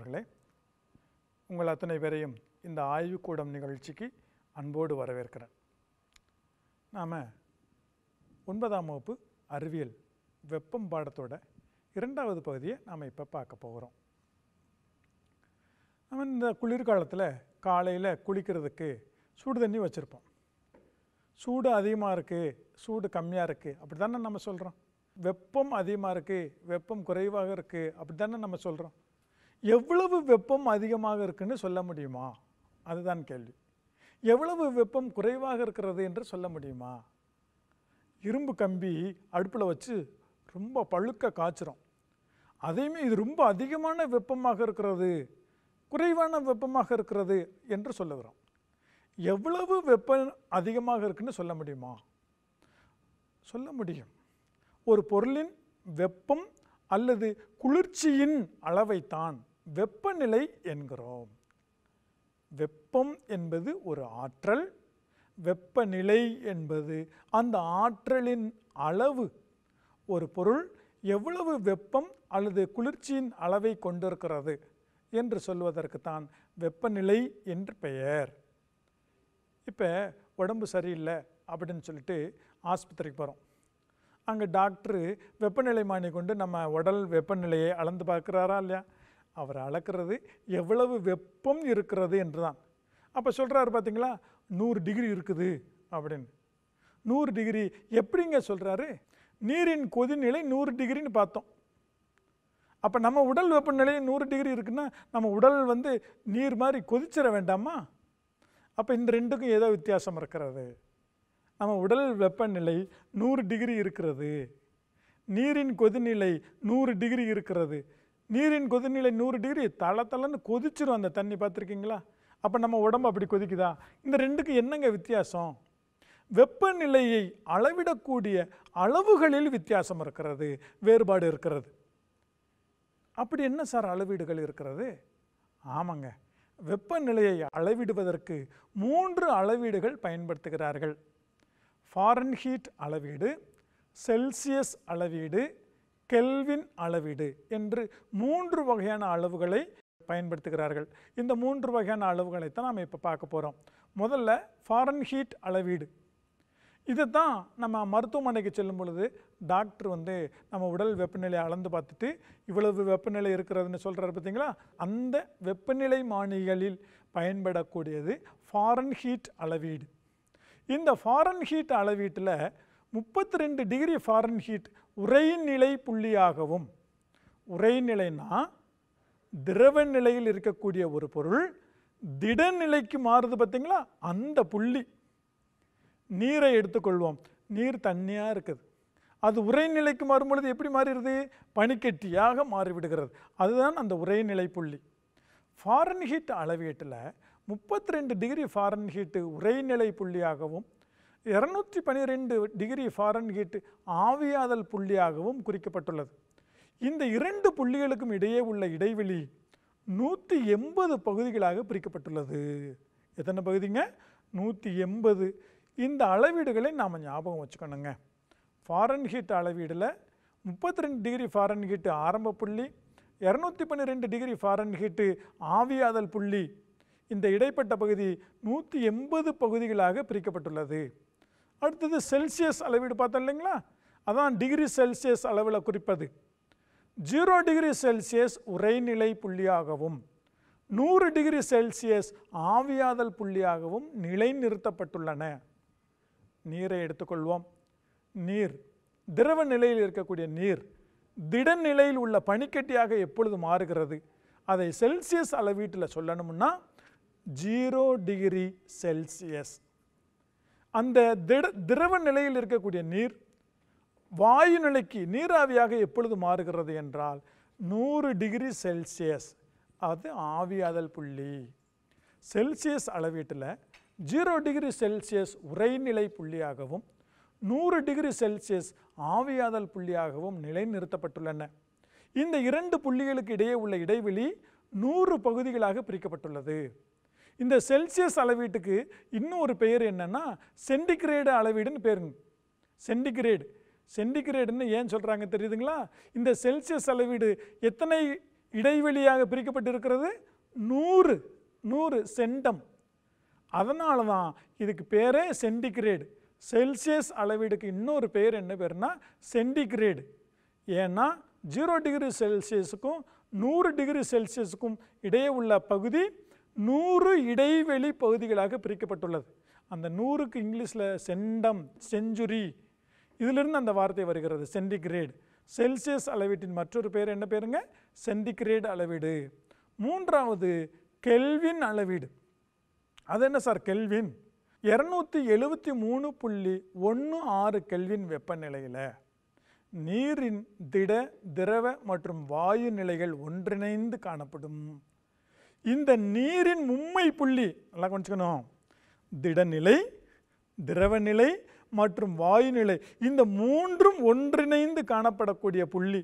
மாணவர்களே உங்கள் அத்தனை பேரையும் இந்த ஆய்வுக்கூடம் நிகழ்ச்சிக்கு அன்போடு வரவேற்கிறேன் நாம் ஒன்பதாம் வகுப்பு அறிவியல் வெப்பம் பாடத்தோட இரண்டாவது பகுதியை நாம் இப்போ பார்க்க போகிறோம் நம்ம இந்த குளிர்காலத்தில் காலையில் குளிக்கிறதுக்கு சூடு தண்ணி வச்சுருப்போம் சூடு அதிகமாக இருக்குது சூடு கம்மியாக இருக்குது அப்படி தானே நம்ம சொல்கிறோம் வெப்பம் அதிகமாக இருக்குது வெப்பம் குறைவாக இருக்குது அப்படி தானே நம்ம சொல்கிறோம் எவ்வளவு வெப்பம் அதிகமாக இருக்குன்னு சொல்ல முடியுமா அதுதான் கேள்வி எவ்வளவு வெப்பம் குறைவாக இருக்கிறது என்று சொல்ல முடியுமா இரும்பு கம்பி அடுப்பில் வச்சு ரொம்ப பழுக்க காய்ச்சிரும் அதையுமே இது ரொம்ப அதிகமான வெப்பமாக இருக்கிறது குறைவான வெப்பமாக இருக்கிறது என்று சொல்லுகிறோம் எவ்வளவு வெப்பம் அதிகமாக இருக்குன்னு சொல்ல முடியுமா சொல்ல முடியும் ஒரு பொருளின் வெப்பம் அல்லது குளிர்ச்சியின் அளவைத்தான் வெப்பநிலை என்கிறோம் வெப்பம் என்பது ஒரு ஆற்றல் வெப்பநிலை என்பது அந்த ஆற்றலின் அளவு ஒரு பொருள் எவ்வளவு வெப்பம் அல்லது குளிர்ச்சியின் அளவை கொண்டிருக்கிறது என்று சொல்வதற்குத்தான் வெப்பநிலை என்று பெயர் இப்போ உடம்பு சரியில்லை அப்படின்னு சொல்லிட்டு ஆஸ்பத்திரிக்கு போகிறோம் அங்கே டாக்டரு வெப்பநிலை மானி கொண்டு நம்ம உடல் வெப்பநிலையை அளந்து பார்க்குறாரா இல்லையா அவரை அளக்கிறது எவ்வளவு வெப்பம் இருக்கிறது என்று தான் அப்போ சொல்கிறாரு பார்த்தீங்களா நூறு டிகிரி இருக்குது அப்படின்னு நூறு டிகிரி எப்படிங்க சொல்கிறாரு நீரின் கொதிநிலை நூறு டிகிரின்னு பார்த்தோம் அப்போ நம்ம உடல் வெப்பநிலை நூறு டிகிரி இருக்குன்னா நம்ம உடல் வந்து நீர் மாதிரி கொதிச்சிட வேண்டாமா அப்போ இந்த ரெண்டுக்கும் ஏதோ வித்தியாசம் இருக்கிறது நம்ம உடல் வெப்பநிலை நூறு டிகிரி இருக்கிறது நீரின் கொதிநிலை நூறு டிகிரி இருக்கிறது நீரின் கொதிநிலை நூறு டிகிரி தள தளன்னு கொதிச்சிரும் அந்த தண்ணி பார்த்துருக்கீங்களா அப்போ நம்ம உடம்பு அப்படி கொதிக்குதா இந்த ரெண்டுக்கு என்னங்க வித்தியாசம் வெப்பநிலையை அளவிடக்கூடிய அளவுகளில் வித்தியாசம் இருக்கிறது வேறுபாடு இருக்கிறது அப்படி என்ன சார் அளவீடுகள் இருக்கிறது ஆமாங்க வெப்பநிலையை அளவிடுவதற்கு மூன்று அளவீடுகள் பயன்படுத்துகிறார்கள் ஃபாரன்ஹீட் அளவீடு செல்சியஸ் அளவீடு கெல்வின் அளவீடு என்று மூன்று வகையான அளவுகளை பயன்படுத்துகிறார்கள் இந்த மூன்று வகையான அளவுகளை தான் நாம் இப்போ பார்க்க போகிறோம் முதல்ல ஹீட் அளவீடு இதை தான் நம்ம மருத்துவமனைக்கு செல்லும் பொழுது டாக்டர் வந்து நம்ம உடல் வெப்பநிலையை அளந்து பார்த்துட்டு இவ்வளவு வெப்பநிலை இருக்கிறதுன்னு சொல்கிறாரு பார்த்தீங்களா அந்த வெப்பநிலை மானிகளில் பயன்படக்கூடியது ஃபாரன் ஹீட் அளவீடு இந்த ஹீட் அளவீட்டில் முப்பத்தி ரெண்டு டிகிரி ஃபாரன்ஹீட் உரைநிலை புள்ளியாகவும் உரைநிலைனா திரவ நிலையில் இருக்கக்கூடிய ஒரு பொருள் திடநிலைக்கு மாறுது பார்த்தீங்களா அந்த புள்ளி நீரை எடுத்துக்கொள்வோம் நீர் தண்ணியாக இருக்குது அது உரைநிலைக்கு மாறும்பொழுது எப்படி மாறிடுது பனிக்கட்டியாக மாறிவிடுகிறது அதுதான் அந்த உரைநிலை புள்ளி ஃபாரன்ஹீட் அளவீட்டில் முப்பத்தி ரெண்டு டிகிரி ஃபாரன்ஹீட்டு உரைநிலை புள்ளியாகவும் இருநூற்றி பனிரெண்டு டிகிரி ஃபாரன்ஹீட் ஆவியாதல் புள்ளியாகவும் குறிக்கப்பட்டுள்ளது இந்த இரண்டு புள்ளிகளுக்கும் இடையே உள்ள இடைவெளி நூற்றி எண்பது பகுதிகளாக பிரிக்கப்பட்டுள்ளது எத்தனை பகுதிங்க நூற்றி எண்பது இந்த அளவீடுகளை நாம் ஞாபகம் வச்சுக்கணுங்க ஃபாரன்ஹீட் அளவீடில் முப்பத்தி ரெண்டு டிகிரி ஃபாரன்ஹீட்டு ஆரம்ப புள்ளி இரநூத்தி பன்னிரெண்டு டிகிரி ஃபாரன்ஹீட்டு ஆவியாதல் புள்ளி இந்த இடைப்பட்ட பகுதி நூற்றி எண்பது பகுதிகளாக பிரிக்கப்பட்டுள்ளது அடுத்தது செல்சியஸ் அளவீடு பார்த்தோம் இல்லைங்களா அதான் டிகிரி செல்சியஸ் அளவில் குறிப்பது ஜீரோ டிகிரி செல்சியஸ் உரைநிலை புள்ளியாகவும் நூறு டிகிரி செல்சியஸ் ஆவியாதல் புள்ளியாகவும் நிலைநிறுத்தப்பட்டுள்ளன நீரை எடுத்துக்கொள்வோம் நீர் திரவ நிலையில் இருக்கக்கூடிய நீர் திட நிலையில் உள்ள பனிக்கட்டியாக எப்பொழுது மாறுகிறது அதை செல்சியஸ் அளவீட்டில் சொல்லணும்னா ஜீரோ டிகிரி செல்சியஸ் அந்த திட திரவ நிலையில் இருக்கக்கூடிய நீர் வாயு நிலைக்கு நீராவியாக எப்பொழுது மாறுகிறது என்றால் நூறு டிகிரி செல்சியஸ் அது ஆவியாதல் புள்ளி செல்சியஸ் அளவீட்டில் ஜீரோ டிகிரி செல்சியஸ் உரைநிலை புள்ளியாகவும் நூறு டிகிரி செல்சியஸ் ஆவியாதல் புள்ளியாகவும் நிலைநிறுத்தப்பட்டுள்ளன இந்த இரண்டு புள்ளிகளுக்கு இடையே உள்ள இடைவெளி நூறு பகுதிகளாக பிரிக்கப்பட்டுள்ளது இந்த செல்சியஸ் அளவீட்டுக்கு இன்னும் ஒரு பெயர் என்னென்னா சென்டிகிரேடு அளவீடுன்னு பேருங்க சென்டிகிரேடு சென்டிகிரேடுன்னு ஏன் சொல்கிறாங்க தெரியுதுங்களா இந்த செல்சியஸ் அளவீடு எத்தனை இடைவெளியாக பிரிக்கப்பட்டு இருக்கிறது நூறு நூறு சென்டம் அதனால தான் இதுக்கு பேரே சென்டிகிரேடு செல்சியஸ் அளவீடுக்கு இன்னொரு பேர் என்ன பேர்னா சென்டிகிரேடு ஏன்னா ஜீரோ டிகிரி செல்சியஸுக்கும் நூறு டிகிரி செல்சியஸுக்கும் இடையே உள்ள பகுதி நூறு இடைவெளி பகுதிகளாக பிரிக்கப்பட்டுள்ளது அந்த நூறுக்கு இங்கிலீஷில் செண்டம் செஞ்சுரி இதிலிருந்து அந்த வார்த்தை வருகிறது சென்டிகிரேடு செல்சியஸ் அளவீட்டின் மற்றொரு பேர் என்ன பேருங்க சென்டிகிரேடு அளவீடு மூன்றாவது கெல்வின் அளவீடு அது என்ன சார் கெல்வின் இரநூத்தி எழுபத்தி மூணு புள்ளி ஒன்று ஆறு கெல்வின் வெப்பநிலையில் நீரின் திட திரவ மற்றும் வாயு நிலைகள் ஒன்றிணைந்து காணப்படும் இந்த நீரின் மும்மை புள்ளி நல்லா கொஞ்சிக்கணும் திடநிலை திரவநிலை மற்றும் வாயுநிலை இந்த மூன்றும் ஒன்றிணைந்து காணப்படக்கூடிய புள்ளி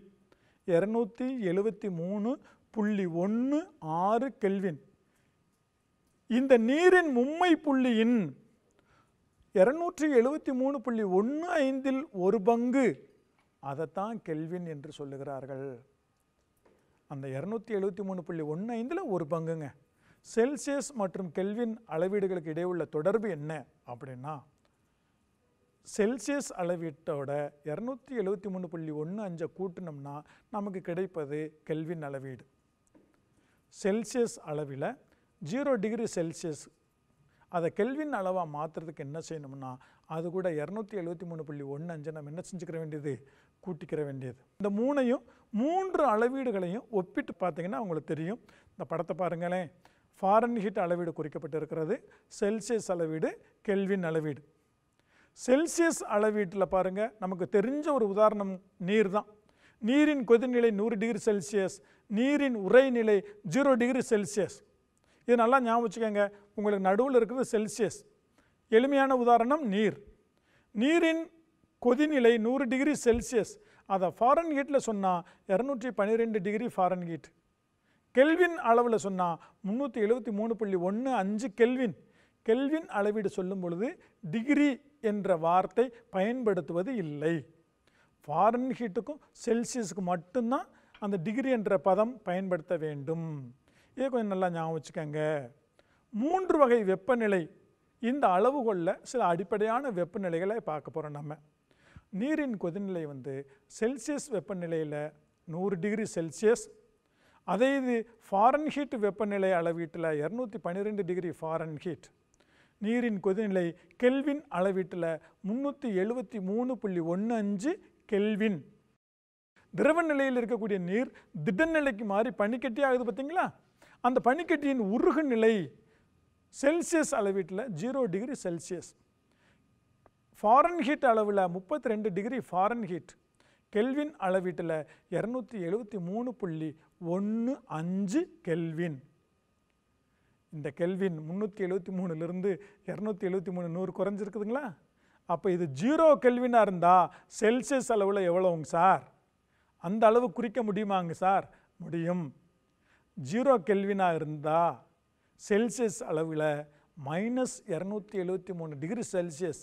இரநூத்தி எழுபத்தி மூணு புள்ளி ஒன்று ஆறு கெல்வின் இந்த நீரின் மும்மை புள்ளியின் இரநூற்றி எழுபத்தி மூணு புள்ளி ஒன்று ஐந்தில் ஒரு பங்கு அதைத்தான் கெல்வின் என்று சொல்லுகிறார்கள் அந்த இரநூத்தி எழுபத்தி மூணு புள்ளி ஒன்று ஐந்தில் ஒரு பங்குங்க செல்சியஸ் மற்றும் கெல்வின் அளவீடுகளுக்கு இடையே உள்ள தொடர்பு என்ன அப்படின்னா செல்சியஸ் அளவீட்டோட இரநூத்தி எழுபத்தி மூணு புள்ளி ஒன்று அஞ்சை கூட்டினோம்னா நமக்கு கிடைப்பது கெல்வின் அளவீடு செல்சியஸ் அளவில் ஜீரோ டிகிரி செல்சியஸ் அதை கெல்வின் அளவாக மாற்றுறதுக்கு என்ன செய்யணும்னா அது கூட இரநூத்தி எழுபத்தி மூணு புள்ளி ஒன்று அஞ்சு நம்ம என்ன செஞ்சுக்கிற வேண்டியது கூட்டிக்கிற வேண்டியது இந்த மூணையும் மூன்று அளவீடுகளையும் ஒப்பிட்டு பார்த்தீங்கன்னா உங்களுக்கு தெரியும் இந்த படத்தை பாருங்களேன் ஹீட் அளவீடு குறிக்கப்பட்டு இருக்கிறது செல்சியஸ் அளவீடு கெல்வின் அளவீடு செல்சியஸ் அளவீட்டில் பாருங்கள் நமக்கு தெரிஞ்ச ஒரு உதாரணம் நீர் தான் நீரின் கொதிநிலை நூறு டிகிரி செல்சியஸ் நீரின் உரைநிலை ஜீரோ டிகிரி செல்சியஸ் இது நல்லா ஞாபகம் வச்சுக்கோங்க உங்களுக்கு நடுவில் இருக்கிறது செல்சியஸ் எளிமையான உதாரணம் நீர் நீரின் கொதிநிலை நூறு டிகிரி செல்சியஸ் அதை ஃபாரன் ஹீட்டில் சொன்னால் இரநூற்றி பன்னிரெண்டு டிகிரி ஃபாரன் ஹீட் கெல்வின் அளவில் சொன்னால் முந்நூற்றி எழுபத்தி மூணு புள்ளி ஒன்று அஞ்சு கெல்வின் கெல்வின் அளவீடு சொல்லும் பொழுது டிகிரி என்ற வார்த்தை பயன்படுத்துவது இல்லை ஃபாரன் ஹீட்டுக்கும் செல்சியஸுக்கு மட்டும்தான் அந்த டிகிரி என்ற பதம் பயன்படுத்த வேண்டும் இதை கொஞ்சம் நல்லா ஞாபகம் வச்சுக்கோங்க மூன்று வகை வெப்பநிலை இந்த அளவுகளில் சில அடிப்படையான வெப்பநிலைகளை பார்க்க போகிறோம் நம்ம நீரின் கொதிநிலை வந்து செல்சியஸ் வெப்பநிலையில் நூறு டிகிரி செல்சியஸ் அதே இது ஹீட் வெப்பநிலை அளவீட்டில் இரநூத்தி பன்னிரெண்டு டிகிரி ஹீட் நீரின் கொதிநிலை கெல்வின் அளவீட்டில் முந்நூற்றி எழுபத்தி மூணு புள்ளி ஒன்று அஞ்சு கெல்வின் திரவ நிலையில் இருக்கக்கூடிய நீர் திடநிலைக்கு மாறி பனிக்கட்டியாகுது பார்த்தீங்களா அந்த பனிக்கட்டியின் உருகு நிலை செல்சியஸ் அளவீட்டில் ஜீரோ டிகிரி செல்சியஸ் ஹீட் அளவில் முப்பத்தி ரெண்டு டிகிரி ஃபாரன் ஹீட் கெல்வின் அளவீட்டில் இரநூத்தி எழுபத்தி மூணு புள்ளி ஒன்று அஞ்சு கெல்வின் இந்த கெல்வின் முந்நூற்றி எழுபத்தி மூணுலேருந்து இரநூத்தி எழுபத்தி மூணு நூறு குறைஞ்சிருக்குதுங்களா அப்போ இது ஜீரோ கெல்வினாக இருந்தால் செல்சியஸ் அளவில் எவ்வளோங்க சார் அந்த அளவு குறிக்க முடியுமாங்க சார் முடியும் ஜீரோ கெல்வினாக இருந்தால் செல்சியஸ் அளவில் மைனஸ் இரநூத்தி எழுபத்தி மூணு டிகிரி செல்சியஸ்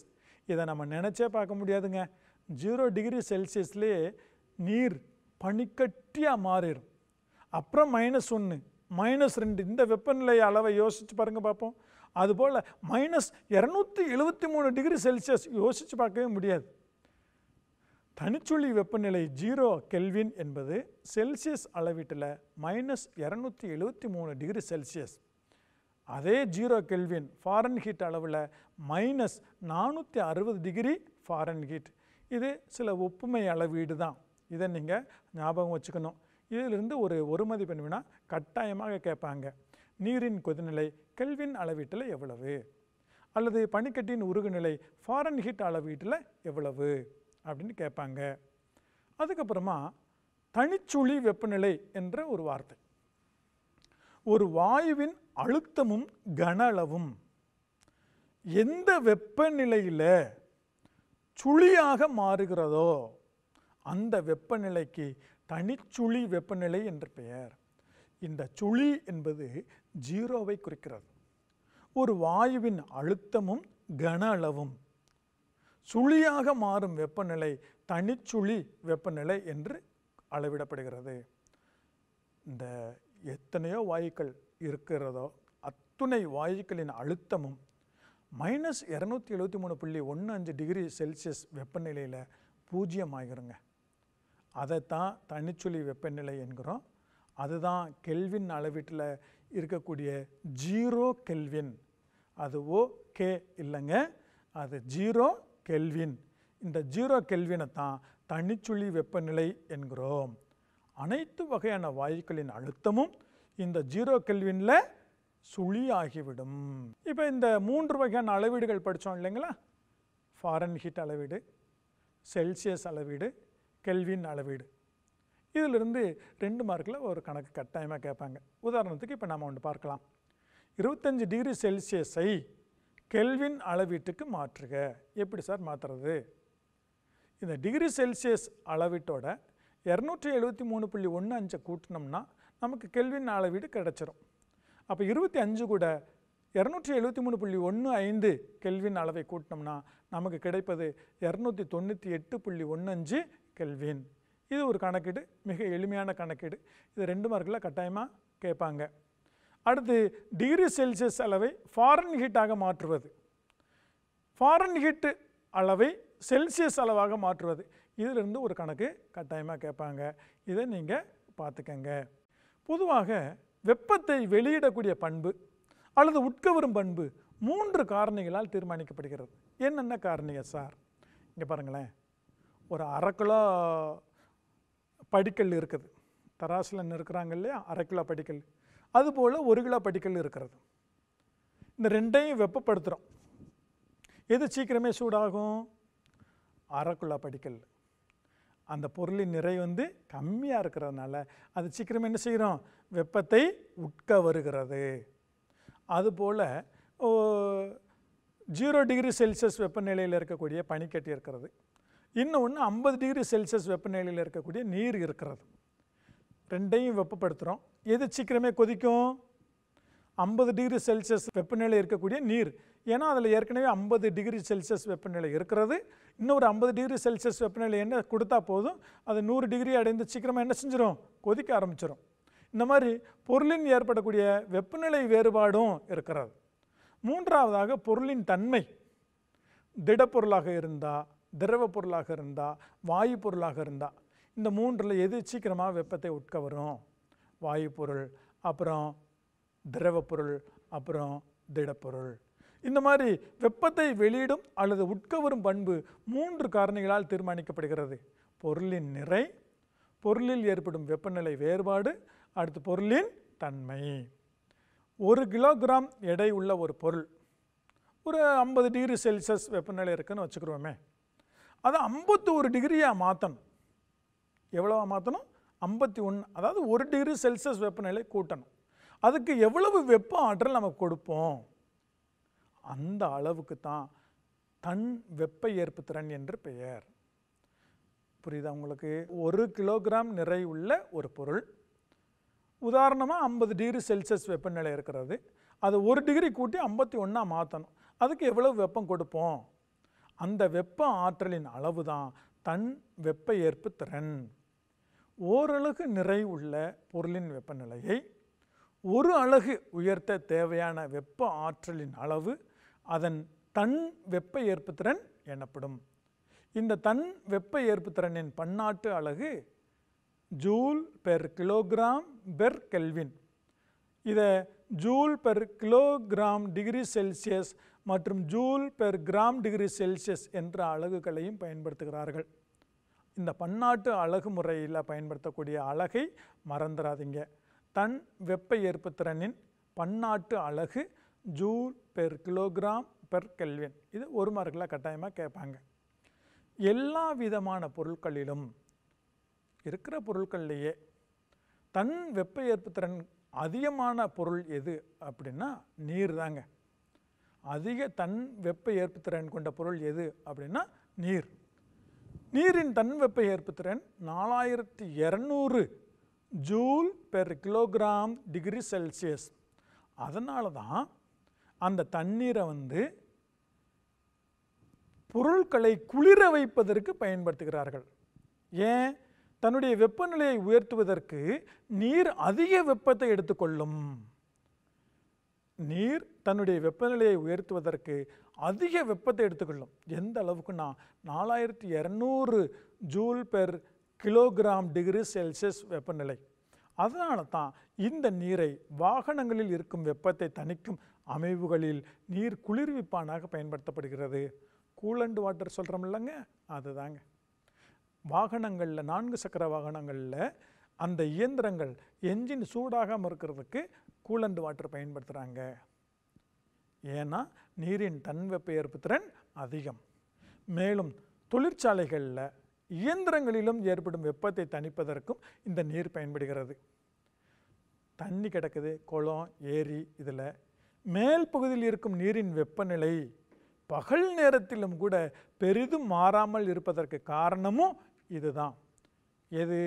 இதை நம்ம நினச்சே பார்க்க முடியாதுங்க ஜீரோ டிகிரி செல்சியஸ்லேயே நீர் பனிக்கட்டியாக மாறிடும் அப்புறம் மைனஸ் ஒன்று மைனஸ் ரெண்டு இந்த வெப்பநிலை அளவை யோசித்து பாருங்கள் பார்ப்போம் அதுபோல் மைனஸ் இரநூத்தி எழுபத்தி மூணு டிகிரி செல்சியஸ் யோசித்து பார்க்கவே முடியாது தனிச்சுழி வெப்பநிலை ஜீரோ கெல்வின் என்பது செல்சியஸ் அளவீட்டில் மைனஸ் இரநூத்தி எழுபத்தி மூணு டிகிரி செல்சியஸ் அதே ஜீரோ கெல்வின் ஃபாரன்ஹீட் அளவில் மைனஸ் நானூற்றி அறுபது டிகிரி ஃபாரன்ஹீட் இது சில ஒப்புமை அளவீடு தான் இதை நீங்கள் ஞாபகம் வச்சுக்கணும் இதிலிருந்து ஒரு ஒரு மதிப்பெண் வினா கட்டாயமாக கேட்பாங்க நீரின் கொதிநிலை கெல்வின் அளவீட்டில் எவ்வளவு அல்லது பனிக்கட்டின் உருகுநிலை ஃபாரன்ஹீட் அளவீட்டில் எவ்வளவு அப்படின்னு கேட்பாங்க அதுக்கப்புறமா தனிச்சுழி வெப்பநிலை என்ற ஒரு வார்த்தை ஒரு வாயுவின் அழுத்தமும் கன அளவும் எந்த வெப்பநிலையில் சுழியாக மாறுகிறதோ அந்த வெப்பநிலைக்கு தனிச்சுழி வெப்பநிலை என்று பெயர் இந்த சுழி என்பது ஜீரோவை குறிக்கிறது ஒரு வாயுவின் அழுத்தமும் கன அளவும் சுழியாக மாறும் வெப்பநிலை தனிச்சுழி வெப்பநிலை என்று அளவிடப்படுகிறது இந்த எத்தனையோ வாயுக்கள் இருக்கிறதோ அத்துணை வாயுக்களின் அழுத்தமும் மைனஸ் இரநூத்தி எழுபத்தி மூணு புள்ளி ஒன்று அஞ்சு டிகிரி செல்சியஸ் வெப்பநிலையில் பூஜ்ஜியம் ஆகிருங்க அதைத்தான் தனிச்சுழி வெப்பநிலை என்கிறோம் அதுதான் கெல்வின் அளவீட்டில் இருக்கக்கூடிய ஜீரோ கெல்வின் அதுவோ கே இல்லைங்க அது ஜீரோ கெல்வின் இந்த ஜீரோ கெல்வினை தான் தனிச்சுழி வெப்பநிலை என்கிறோம் அனைத்து வகையான வாயுக்களின் அழுத்தமும் இந்த ஜீரோ கெல்வினில் ஆகிவிடும் இப்போ இந்த மூன்று வகையான அளவீடுகள் படித்தோம் இல்லைங்களா ஹீட் அளவீடு செல்சியஸ் அளவீடு கெல்வின் அளவீடு இதிலிருந்து ரெண்டு மார்க்கில் ஒரு கணக்கு கட்டாயமாக கேட்பாங்க உதாரணத்துக்கு இப்போ நம்ம ஒன்று பார்க்கலாம் இருபத்தஞ்சி டிகிரி செல்சியஸை கெல்வின் அளவீட்டுக்கு மாற்றுக எப்படி சார் மாற்றுறது இந்த டிகிரி செல்சியஸ் அளவீட்டோட இரநூற்றி எழுபத்தி மூணு புள்ளி ஒன்று அஞ்சை கூட்டினோம்னா நமக்கு கெல்வின் அளவீடு கிடச்சிரும் அப்போ இருபத்தி அஞ்சு கூட இரநூற்றி எழுபத்தி மூணு புள்ளி ஒன்று ஐந்து கெல்வின் அளவை கூட்டினோம்னா நமக்கு கிடைப்பது இரநூத்தி தொண்ணூற்றி எட்டு புள்ளி ஒன்று அஞ்சு கெல்வின் இது ஒரு கணக்கீடு மிக எளிமையான கணக்கீடு இது ரெண்டு மார்க்கில் கட்டாயமாக கேட்பாங்க அடுத்து டிகிரி செல்சியஸ் அளவை ஹீட்டாக மாற்றுவது ஹீட்டு அளவை செல்சியஸ் அளவாக மாற்றுவது இதிலிருந்து ஒரு கணக்கு கட்டாயமாக கேட்பாங்க இதை நீங்கள் பார்த்துக்கங்க பொதுவாக வெப்பத்தை வெளியிடக்கூடிய பண்பு அல்லது உட்கவரும் பண்பு மூன்று காரணிகளால் தீர்மானிக்கப்படுகிறது என்னென்ன காரணிங்க சார் இங்கே பாருங்களேன் ஒரு அரை கிலோ படிக்கல் இருக்குது தராசில் இருக்கிறாங்க இல்லையா அரை கிலோ படிக்கல் அதுபோல் ஒரு கிலோ பட்டிக்கல் இருக்கிறது இந்த ரெண்டையும் வெப்பப்படுத்துகிறோம் எது சீக்கிரமே சூடாகும் அரைக்குள்ளா படிக்கல் அந்த பொருளின் நிறை வந்து கம்மியாக இருக்கிறதுனால அது சீக்கிரம் என்ன செய்கிறோம் வெப்பத்தை உட்க வருகிறது அதுபோல் ஜீரோ டிகிரி செல்சியஸ் வெப்பநிலையில் இருக்கக்கூடிய பனிக்கட்டி இருக்கிறது இன்னொன்று ஐம்பது டிகிரி செல்சியஸ் வெப்பநிலையில் இருக்கக்கூடிய நீர் இருக்கிறது ரெண்டையும் வெப்பப்படுத்துகிறோம் எது சீக்கிரமே கொதிக்கும் ஐம்பது டிகிரி செல்சியஸ் வெப்பநிலை இருக்கக்கூடிய நீர் ஏன்னா அதில் ஏற்கனவே ஐம்பது டிகிரி செல்சியஸ் வெப்பநிலை இருக்கிறது இன்னொரு ஐம்பது டிகிரி செல்சியஸ் வெப்பநிலை என்ன கொடுத்தா போதும் அது நூறு டிகிரி அடைந்து சீக்கிரமாக என்ன செஞ்சிடும் கொதிக்க ஆரம்பிச்சிடும் இந்த மாதிரி பொருளின் ஏற்படக்கூடிய வெப்பநிலை வேறுபாடும் இருக்கிறது மூன்றாவதாக பொருளின் தன்மை திடப்பொருளாக இருந்தால் திரவ பொருளாக இருந்தால் வாயு பொருளாக இருந்தால் இந்த மூன்றில் எது சீக்கிரமாக வெப்பத்தை உட்கவரும் வாயு பொருள் அப்புறம் திரவ பொருள் அப்புறம் திடப்பொருள் இந்த மாதிரி வெப்பத்தை வெளியிடும் அல்லது உட்கவரும் பண்பு மூன்று காரணிகளால் தீர்மானிக்கப்படுகிறது பொருளின் நிறை பொருளில் ஏற்படும் வெப்பநிலை வேறுபாடு அடுத்து பொருளின் தன்மை ஒரு கிலோகிராம் எடை உள்ள ஒரு பொருள் ஒரு ஐம்பது டிகிரி செல்சியஸ் வெப்பநிலை இருக்குதுன்னு வச்சுக்கிறோமே அதை ஐம்பத்தோரு டிகிரியாக மாற்றணும் எவ்வளவா மாற்றணும் ஐம்பத்தி ஒன்று அதாவது ஒரு டிகிரி செல்சியஸ் வெப்பநிலை கூட்டணும் அதுக்கு எவ்வளவு வெப்ப ஆற்றல் நம்ம கொடுப்போம் அந்த அளவுக்கு தான் தன் வெப்ப ஏற்பு திறன் என்று பெயர் புரியுதா உங்களுக்கு ஒரு கிலோகிராம் நிறை உள்ள ஒரு பொருள் உதாரணமாக ஐம்பது டிகிரி செல்சியஸ் வெப்பநிலை இருக்கிறது அது ஒரு டிகிரி கூட்டி ஐம்பத்தி ஒன்றாக மாற்றணும் அதுக்கு எவ்வளவு வெப்பம் கொடுப்போம் அந்த வெப்ப ஆற்றலின் அளவு தான் தன் வெப்ப ஏற்பு திறன் ஓரலகு நிறை உள்ள பொருளின் வெப்பநிலையை ஒரு அலகு உயர்த்த தேவையான வெப்ப ஆற்றலின் அளவு அதன் தன் வெப்ப ஏற்புத்திறன் எனப்படும் இந்த தன் வெப்ப ஏற்புத்திறனின் பன்னாட்டு அலகு joule per kilogram per kelvin இதை joule per kilogram degree Celsius மற்றும் joule per gram degree Celsius என்ற அலகுகளையும் பயன்படுத்துகிறார்கள் இந்த பன்னாட்டு அழகு முறையில் பயன்படுத்தக்கூடிய அழகை மறந்துடாதீங்க தன் வெப்ப ஏற்பு திறனின் பன்னாட்டு அழகு joule per kilogram per kelvin இது ஒரு மார்க்கில் கட்டாயமாக கேட்பாங்க எல்லா விதமான பொருட்களிலும் இருக்கிற பொருட்கள்லேயே தன் வெப்ப ஏற்பு திறன் அதிகமான பொருள் எது அப்படின்னா நீர் தாங்க அதிக தன் வெப்ப ஏற்பு திறன் கொண்ட பொருள் எது அப்படின்னா நீர் நீரின் தன் வெப்ப ஏற்புத்திறன் நாலாயிரத்தி இரநூறு joule per kilogram degree Celsius அதனால தான் அந்த தண்ணீரை வந்து பொருட்களை குளிர வைப்பதற்கு பயன்படுத்துகிறார்கள் ஏன் தன்னுடைய வெப்பநிலையை உயர்த்துவதற்கு நீர் அதிக வெப்பத்தை எடுத்துக்கொள்ளும் நீர் தன்னுடைய வெப்பநிலையை உயர்த்துவதற்கு அதிக வெப்பத்தை எடுத்துக்கொள்ளும் எந்த அளவுக்குன்னா நாலாயிரத்தி இரநூறு joule per kilogram degree Celsius வெப்பநிலை அதனால தான் இந்த நீரை வாகனங்களில் இருக்கும் வெப்பத்தை தணிக்கும் அமைவுகளில் நீர் குளிர்விப்பானாக பயன்படுத்தப்படுகிறது கூலண்ட் வாட்டர் சொல்கிறோம் இல்லைங்க அதுதாங்க வாகனங்களில் நான்கு சக்கர வாகனங்களில் அந்த இயந்திரங்கள் என்ஜின் சூடாகாமல் இருக்கிறதுக்கு கூலண்ட் வாட்டர் பயன்படுத்துகிறாங்க ஏன்னா நீரின் தன் வெப்ப திறன் அதிகம் மேலும் தொழிற்சாலைகளில் இயந்திரங்களிலும் ஏற்படும் வெப்பத்தை தணிப்பதற்கும் இந்த நீர் பயன்படுகிறது தண்ணி கிடக்குது குளம் ஏரி இதில் மேல் பகுதியில் இருக்கும் நீரின் வெப்பநிலை பகல் நேரத்திலும் கூட பெரிதும் மாறாமல் இருப்பதற்கு காரணமும் இதுதான் எது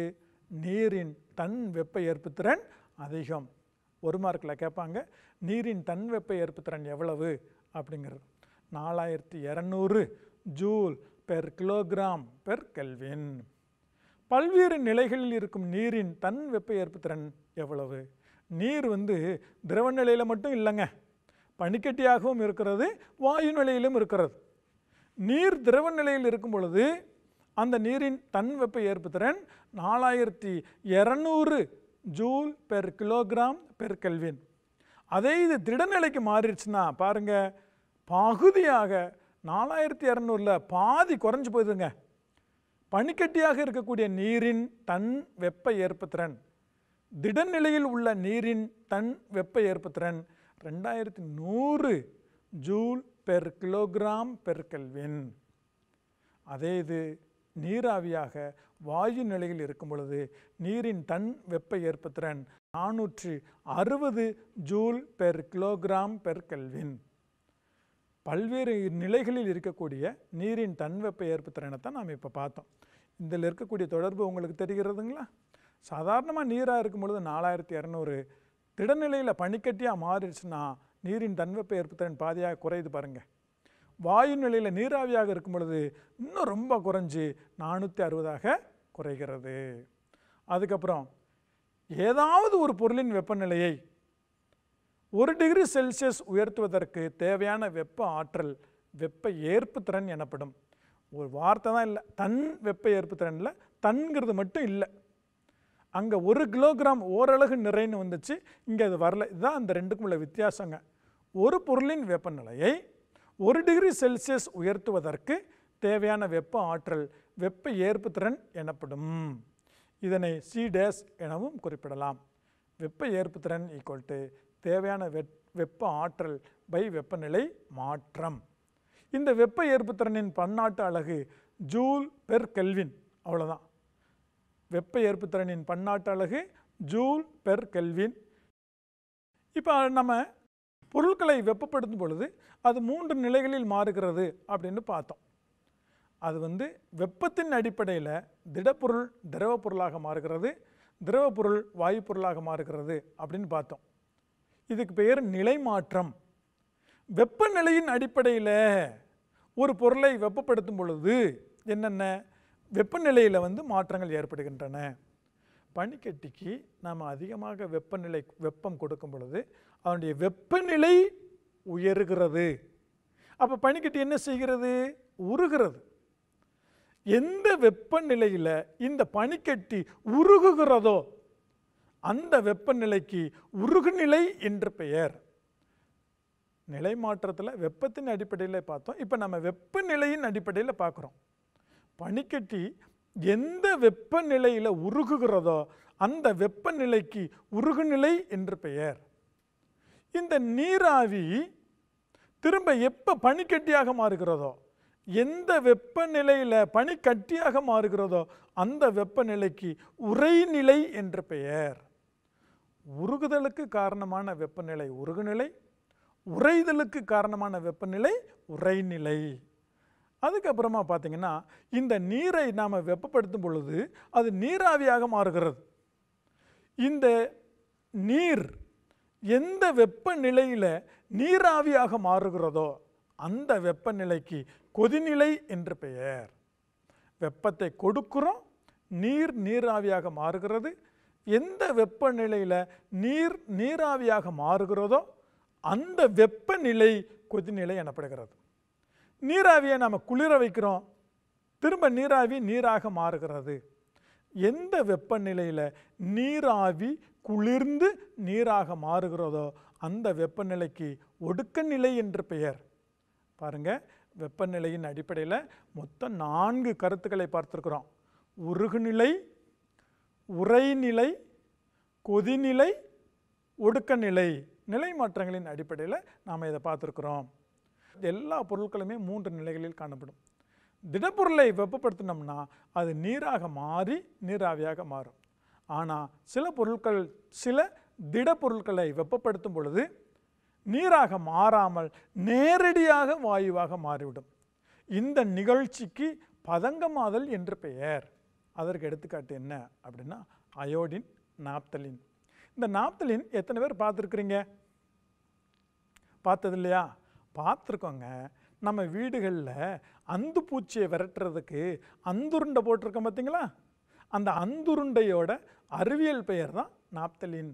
நீரின் தன் வெப்ப ஏற்புத்திறன் அதிகம் ஒரு மார்க்கில் கேட்பாங்க நீரின் தன் வெப்ப ஏற்புத்திறன் எவ்வளவு அப்படிங்கிறது நாலாயிரத்தி இரநூறு joule per kilogram per kelvin பல்வேறு நிலைகளில் இருக்கும் நீரின் தன் வெப்ப ஏற்புத்திறன் எவ்வளவு நீர் வந்து திரவ நிலையில் மட்டும் இல்லைங்க பனிக்கட்டியாகவும் இருக்கிறது வாயு நிலையிலும் இருக்கிறது நீர் திரவ நிலையில் இருக்கும் பொழுது அந்த நீரின் தன் வெப்ப ஏற்புத்திறன் நாலாயிரத்தி இரநூறு joule per kilogram per kelvin அதே இது திடநிலைக்கு மாறிடுச்சுன்னா பாருங்கள் பகுதியாக நாலாயிரத்தி இரநூறில் பாதி குறைஞ்சி போயிடுதுங்க பனிக்கட்டியாக இருக்கக்கூடிய நீரின் தன் வெப்ப ஏற்புத்திறன் திடநிலையில் உள்ள நீரின் தன் வெப்ப ஏற்புத்திறன் ரெண்டாயிரத்தி நூறு joule per kilogram per kelvin அதே இது நீராவியாக வாயு நிலையில் இருக்கும் பொழுது நீரின் டன் வெப்ப ஏற்பத்திறன் நானூற்றி அறுபது joule per kilogram per kelvin பல்வேறு நிலைகளில் இருக்கக்கூடிய நீரின் டன் வெப்ப ஏற்பத்திறனை தான் நாம் இப்போ பார்த்தோம் இதில் இருக்கக்கூடிய தொடர்பு உங்களுக்கு தெரிகிறதுங்களா சாதாரணமாக நீராக இருக்கும் பொழுது நாலாயிரத்தி இரநூறு திடநிலையில் பனிக்கட்டியாக மாறிடுச்சுன்னா நீரின் தன்வெப்ப ஏற்பத்திறன் பாதியாக குறையுது பாருங்கள் வாயு நிலையில் நீராவியாக இருக்கும் பொழுது இன்னும் ரொம்ப குறைஞ்சி நானூற்றி அறுபதாக குறைகிறது அதுக்கப்புறம் ஏதாவது ஒரு பொருளின் வெப்பநிலையை ஒரு டிகிரி செல்சியஸ் உயர்த்துவதற்கு தேவையான வெப்ப ஆற்றல் வெப்ப ஏற்பு திறன் எனப்படும் ஒரு வார்த்தை தான் இல்லை தன் வெப்ப ஏற்பு இல்லை தன்கிறது மட்டும் இல்லை அங்கே ஒரு கிலோகிராம் ஓரளவு நிறைன்னு வந்துச்சு இங்கே அது வரல இதுதான் அந்த ரெண்டுக்கும் உள்ள வித்தியாசங்க ஒரு பொருளின் வெப்பநிலையை ஒரு டிகிரி செல்சியஸ் உயர்த்துவதற்கு தேவையான வெப்ப ஆற்றல் வெப்ப ஏற்புத்திறன் எனப்படும் இதனை சி டேஸ் எனவும் குறிப்பிடலாம் வெப்ப ஏற்புத்திறன் ஈக்குவல் டு தேவையான வெப்ப ஆற்றல் பை வெப்பநிலை மாற்றம் இந்த வெப்ப ஏற்புத்திறனின் பன்னாட்டு அழகு ஜூல் பெர் கெல்வின் அவ்வளோதான் வெப்ப ஏற்புத்திறனின் பன்னாட்டு அழகு ஜூல் பெர் கெல்வின் இப்போ நம்ம பொருட்களை வெப்பப்படுத்தும் பொழுது அது மூன்று நிலைகளில் மாறுகிறது அப்படின்னு பார்த்தோம் அது வந்து வெப்பத்தின் அடிப்படையில் திடப்பொருள் திரவ பொருளாக மாறுகிறது திரவ பொருள் வாயு பொருளாக மாறுகிறது அப்படின்னு பார்த்தோம் இதுக்கு பெயர் நிலை மாற்றம் வெப்பநிலையின் அடிப்படையில் ஒரு பொருளை வெப்பப்படுத்தும் பொழுது என்னென்ன வெப்பநிலையில் வந்து மாற்றங்கள் ஏற்படுகின்றன பனிக்கட்டிக்கு நாம் அதிகமாக வெப்பநிலை வெப்பம் கொடுக்கும் பொழுது அதனுடைய வெப்பநிலை உயர்கிறது அப்போ பனிக்கட்டி என்ன செய்கிறது உருகிறது எந்த வெப்பநிலையில் இந்த பனிக்கட்டி உருகுகிறதோ அந்த வெப்பநிலைக்கு உருகுநிலை என்று பெயர் நிலை மாற்றத்தில் வெப்பத்தின் அடிப்படையில் பார்த்தோம் இப்போ நம்ம வெப்பநிலையின் அடிப்படையில் பார்க்குறோம் பனிக்கட்டி எந்த வெப்பநிலையில் உருகுகிறதோ அந்த வெப்பநிலைக்கு உருகுநிலை என்று பெயர் இந்த நீராவி திரும்ப எப்போ பனிக்கட்டியாக மாறுகிறதோ எந்த வெப்பநிலையில் பனிக்கட்டியாக மாறுகிறதோ அந்த வெப்பநிலைக்கு உரைநிலை என்று பெயர் உருகுதலுக்கு காரணமான வெப்பநிலை உருகுநிலை உறைதலுக்கு காரணமான வெப்பநிலை உறைநிலை அதுக்கப்புறமா பார்த்திங்கன்னா இந்த நீரை நாம் வெப்பப்படுத்தும் பொழுது அது நீராவியாக மாறுகிறது இந்த நீர் எந்த வெப்பநிலையில் நீராவியாக மாறுகிறதோ அந்த வெப்பநிலைக்கு கொதிநிலை என்று பெயர் வெப்பத்தை கொடுக்கிறோம் நீர் நீராவியாக மாறுகிறது எந்த வெப்பநிலையில் நீர் நீராவியாக மாறுகிறதோ அந்த வெப்பநிலை கொதிநிலை எனப்படுகிறது நீராவியை நம்ம குளிர வைக்கிறோம் திரும்ப நீராவி நீராக மாறுகிறது எந்த வெப்பநிலையில் நீராவி குளிர்ந்து நீராக மாறுகிறதோ அந்த வெப்பநிலைக்கு ஒடுக்கநிலை என்று பெயர் பாருங்கள் வெப்பநிலையின் அடிப்படையில் மொத்தம் நான்கு கருத்துக்களை பார்த்துருக்குறோம் உருகுநிலை உரைநிலை கொதிநிலை ஒடுக்கநிலை நிலை மாற்றங்களின் அடிப்படையில் நாம் இதை பார்த்துருக்குறோம் எல்லா பொருட்களுமே மூன்று நிலைகளில் காணப்படும் திடப்பொருளை வெப்பப்படுத்தினோம்னா அது நீராக மாறி நீராவியாக மாறும் ஆனால் சில பொருட்கள் சில திடப்பொருட்களை வெப்பப்படுத்தும் பொழுது நீராக மாறாமல் நேரடியாக வாயுவாக மாறிவிடும் இந்த நிகழ்ச்சிக்கு பதங்கமாதல் என்று பெயர் அதற்கு எடுத்துக்காட்டு என்ன அப்படின்னா அயோடின் நாப்தலின் இந்த நாப்தலின் எத்தனை பேர் பார்த்துருக்குறீங்க பார்த்தது இல்லையா பார்த்துருக்கோங்க நம்ம வீடுகளில் அந்து பூச்சியை விரட்டுறதுக்கு அந்துருண்டை போட்டிருக்கோம் பார்த்தீங்களா அந்த அந்துருண்டையோட அறிவியல் பெயர் தான் நாப்தலின்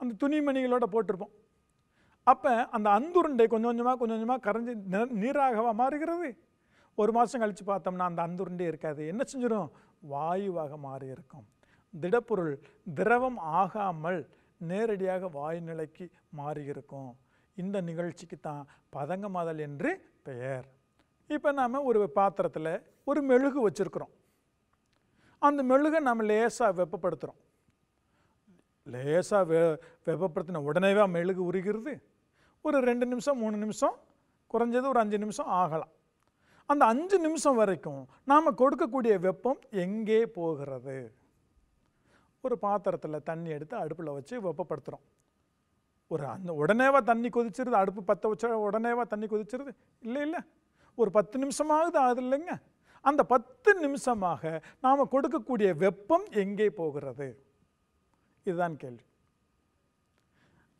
அந்த துணிமணிகளோட போட்டிருப்போம் அப்போ அந்த அந்துருண்டை கொஞ்சம் கொஞ்சமாக கொஞ்சம் கொஞ்சமாக கரைஞ்சி நீராகவாக மாறுகிறது ஒரு மாதம் கழித்து பார்த்தோம்னா அந்த அந்துருண்டே இருக்காது என்ன செஞ்சிடும் வாயுவாக மாறி இருக்கும் திடப்பொருள் திரவம் ஆகாமல் நேரடியாக வாயு நிலைக்கு மாறி இருக்கும் இந்த நிகழ்ச்சிக்கு தான் பதங்கமாதல் என்று பெயர் இப்போ நாம் ஒரு பாத்திரத்தில் ஒரு மெழுகு வச்சுருக்குறோம் அந்த மெழுகை நம்ம லேசாக வெப்பப்படுத்துகிறோம் லேசாக வெ வெப்பப்படுத்தின உடனேவா மெழுகு உருகிறது ஒரு ரெண்டு நிமிஷம் மூணு நிமிஷம் குறைஞ்சது ஒரு அஞ்சு நிமிஷம் ஆகலாம் அந்த அஞ்சு நிமிஷம் வரைக்கும் நாம் கொடுக்கக்கூடிய வெப்பம் எங்கே போகிறது ஒரு பாத்திரத்தில் தண்ணி எடுத்து அடுப்பில் வச்சு வெப்பப்படுத்துகிறோம் ஒரு அந்த உடனேவா தண்ணி கொதிச்சிருது அடுப்பு பற்ற வச்ச உடனேவா தண்ணி கொதிச்சிருது இல்லை இல்லை ஒரு பத்து நிமிஷமாகுது ஆகுது இல்லைங்க அந்த பத்து நிமிஷமாக நாம் கொடுக்கக்கூடிய வெப்பம் எங்கே போகிறது இதுதான் கேள்வி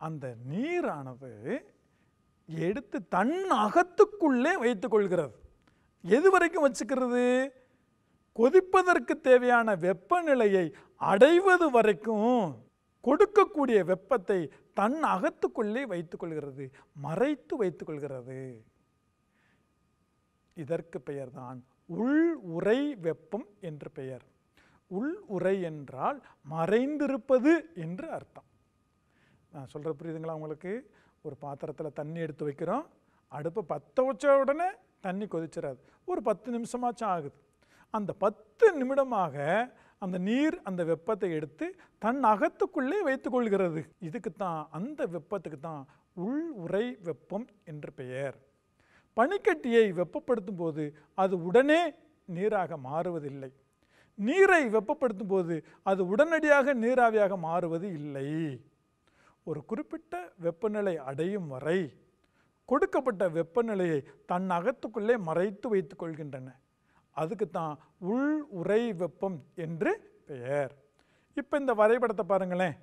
அந்த நீரானது எடுத்து தன் அகத்துக்குள்ளே வைத்துக்கொள்கிறது எது வரைக்கும் வச்சுக்கிறது கொதிப்பதற்கு தேவையான வெப்பநிலையை அடைவது வரைக்கும் கொடுக்கக்கூடிய வெப்பத்தை தன் அகத்துக்குள்ளே வைத்துக்கொள்கிறது மறைத்து வைத்துக்கொள்கிறது இதற்கு பெயர்தான் உள் உரை வெப்பம் என்று பெயர் உள் உரை என்றால் மறைந்திருப்பது என்று அர்த்தம் நான் சொல்கிற புரியுதுங்களா உங்களுக்கு ஒரு பாத்திரத்தில் தண்ணி எடுத்து வைக்கிறோம் அடுப்பு பற்ற வச்ச உடனே தண்ணி கொதிச்சிடாது ஒரு பத்து நிமிஷமாச்சும் ஆகுது அந்த பத்து நிமிடமாக அந்த நீர் அந்த வெப்பத்தை எடுத்து தன் அகத்துக்குள்ளே வைத்துக்கொள்கிறது இதுக்கு தான் அந்த வெப்பத்துக்கு தான் உள் உரை வெப்பம் என்று பெயர் பனிக்கட்டியை வெப்பப்படுத்தும் போது அது உடனே நீராக மாறுவதில்லை நீரை வெப்பப்படுத்தும் போது அது உடனடியாக நீராவியாக மாறுவது இல்லை ஒரு குறிப்பிட்ட வெப்பநிலை அடையும் வரை கொடுக்கப்பட்ட வெப்பநிலையை தன் அகத்துக்குள்ளே மறைத்து வைத்துக் கொள்கின்றன அதுக்கு தான் உள் உரை வெப்பம் என்று பெயர் இப்போ இந்த வரைபடத்தை பாருங்களேன்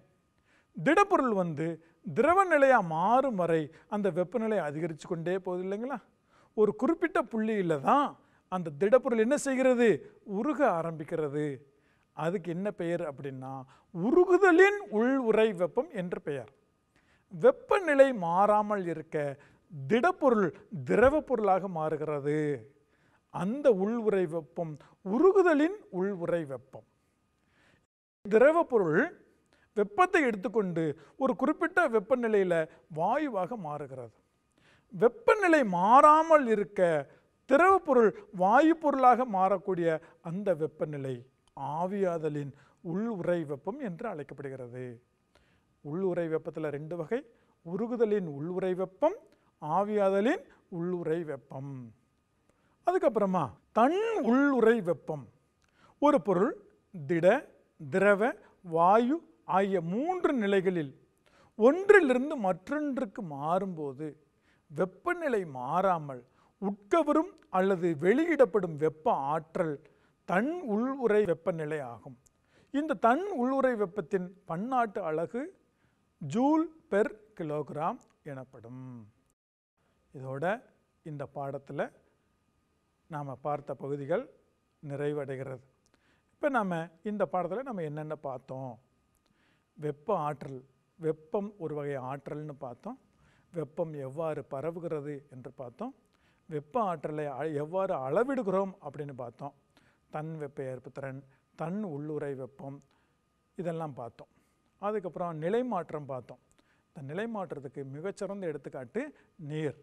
திடப்பொருள் வந்து திரவ நிலையாக மாறும் வரை அந்த வெப்பநிலை அதிகரித்து கொண்டே போகுது இல்லைங்களா ஒரு குறிப்பிட்ட புள்ளியில் தான் அந்த திடப்பொருள் என்ன செய்கிறது உருக ஆரம்பிக்கிறது அதுக்கு என்ன பெயர் அப்படின்னா உருகுதலின் உள் உரை வெப்பம் என்று பெயர் வெப்பநிலை மாறாமல் இருக்க திடப்பொருள் திரவ பொருளாக மாறுகிறது அந்த உள்வுறை வெப்பம் உருகுதலின் உள்வுறை வெப்பம் திரவ பொருள் வெப்பத்தை எடுத்துக்கொண்டு ஒரு குறிப்பிட்ட வெப்பநிலையில் வாயுவாக மாறுகிறது வெப்பநிலை மாறாமல் இருக்க திரவ பொருள் வாயு பொருளாக மாறக்கூடிய அந்த வெப்பநிலை ஆவியாதலின் உள் உரை வெப்பம் என்று அழைக்கப்படுகிறது உள் உரை வெப்பத்தில் ரெண்டு வகை உருகுதலின் உள் உரை வெப்பம் ஆவியாதலின் உள் உரை வெப்பம் அதுக்கப்புறமா தன் உள்ளுரை வெப்பம் ஒரு பொருள் திட திரவ வாயு ஆகிய மூன்று நிலைகளில் ஒன்றிலிருந்து மற்றொன்றுக்கு மாறும்போது வெப்பநிலை மாறாமல் உட்கவரும் அல்லது வெளியிடப்படும் வெப்ப ஆற்றல் தன் உள்ளுரை வெப்பநிலை ஆகும் இந்த தன் உள்ளுரை வெப்பத்தின் பன்னாட்டு அழகு ஜூல் பெர் கிலோகிராம் எனப்படும் இதோட இந்த பாடத்தில் நாம் பார்த்த பகுதிகள் நிறைவடைகிறது இப்போ நாம் இந்த பாடத்தில் நம்ம என்னென்ன பார்த்தோம் வெப்ப ஆற்றல் வெப்பம் ஒரு வகை ஆற்றல்னு பார்த்தோம் வெப்பம் எவ்வாறு பரவுகிறது என்று பார்த்தோம் வெப்ப ஆற்றலை எவ்வாறு அளவிடுகிறோம் அப்படின்னு பார்த்தோம் தன் வெப்ப ஏற்புத்திறன் தன் உள்ளுரை வெப்பம் இதெல்லாம் பார்த்தோம் அதுக்கப்புறம் நிலை மாற்றம் பார்த்தோம் இந்த நிலை மாற்றத்துக்கு மிகச்சிறந்த எடுத்துக்காட்டு நீர்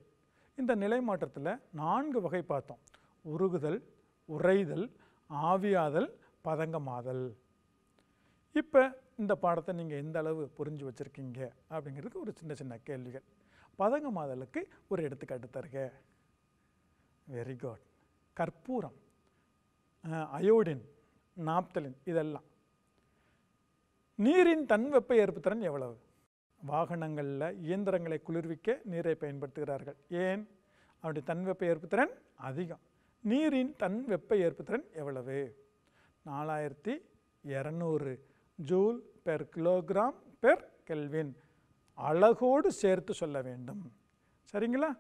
இந்த நிலை மாற்றத்தில் நான்கு வகை பார்த்தோம் உருகுதல் உறைதல் ஆவியாதல் பதங்கமாதல் இப்போ இந்த பாடத்தை நீங்கள் எந்த அளவு புரிஞ்சு வச்சுருக்கீங்க அப்படிங்கிறதுக்கு ஒரு சின்ன சின்ன கேள்விகள் பதங்கமாதலுக்கு ஒரு எடுத்துக்காட்டு தருக வெரி குட் கற்பூரம் அயோடின் நாப்தலின் இதெல்லாம் நீரின் தன்வெப்ப ஏற்புத்திறன் எவ்வளவு வாகனங்களில் இயந்திரங்களை குளிர்விக்க நீரை பயன்படுத்துகிறார்கள் ஏன் அப்படி தன்வெப்ப ஏற்புத்திறன் அதிகம் நீரின் தன் வெப்ப ஏற்புத்திறன் எவ்வளவு நாலாயிரத்தி இரநூறு joule per kilogram per kelvin அழகோடு சேர்த்து சொல்ல வேண்டும் சரிங்களா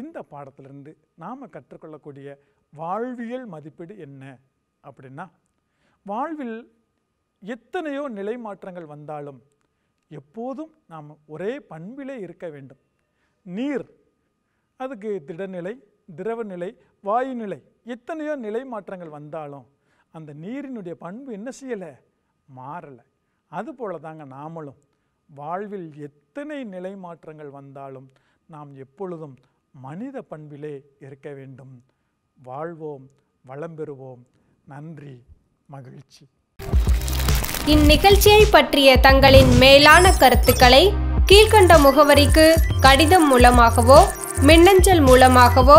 இந்த பாடத்திலிருந்து நாம் கற்றுக்கொள்ளக்கூடிய வாழ்வியல் மதிப்பீடு என்ன அப்படின்னா வாழ்வில் எத்தனையோ நிலை மாற்றங்கள் வந்தாலும் எப்போதும் நாம் ஒரே பண்பிலே இருக்க வேண்டும் நீர் அதுக்கு திடநிலை திரவநிலை வாயு நிலை எத்தனையோ நிலை மாற்றங்கள் வந்தாலும் அந்த நீரினுடைய பண்பு என்ன செய்யலை மாறலை அதுபோல தாங்க நாமளும் வாழ்வில் எத்தனை நிலை மாற்றங்கள் வந்தாலும் நாம் எப்பொழுதும் மனித பண்பிலே இருக்க வேண்டும் வாழ்வோம் வளம் பெறுவோம் நன்றி மகிழ்ச்சி இந்நிகழ்ச்சியை பற்றிய தங்களின் மேலான கருத்துக்களை கீழ்கண்ட முகவரிக்கு கடிதம் மூலமாகவோ மின்னஞ்சல் மூலமாகவோ